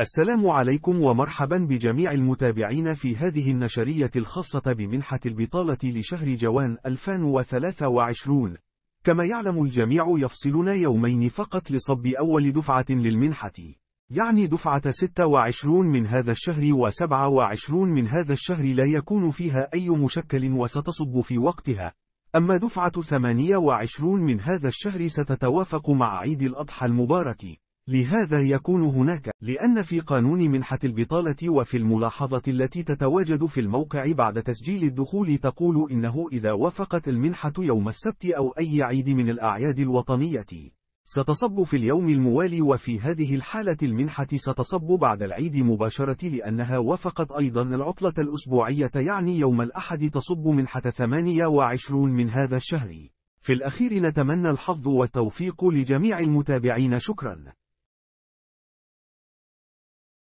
السلام عليكم ومرحبا بجميع المتابعين في هذه النشرية الخاصة بمنحة البطالة لشهر جوان 2023 كما يعلم الجميع يفصلنا يومين فقط لصب أول دفعة للمنحة يعني دفعة 26 من هذا الشهر و27 من هذا الشهر لا يكون فيها أي مشكل وستصب في وقتها أما دفعة 28 من هذا الشهر ستتوافق مع عيد الأضحى المبارك لهذا يكون هناك لأن في قانون منحة البطالة وفي الملاحظة التي تتواجد في الموقع بعد تسجيل الدخول تقول إنه إذا وافقت المنحة يوم السبت أو أي عيد من الأعياد الوطنية ستصب في اليوم الموالي وفي هذه الحالة المنحة ستصب بعد العيد مباشرة لأنها وافقت أيضا العطلة الأسبوعية يعني يوم الأحد تصب منحة 28 من هذا الشهر في الأخير نتمنى الحظ والتوفيق لجميع المتابعين شكرا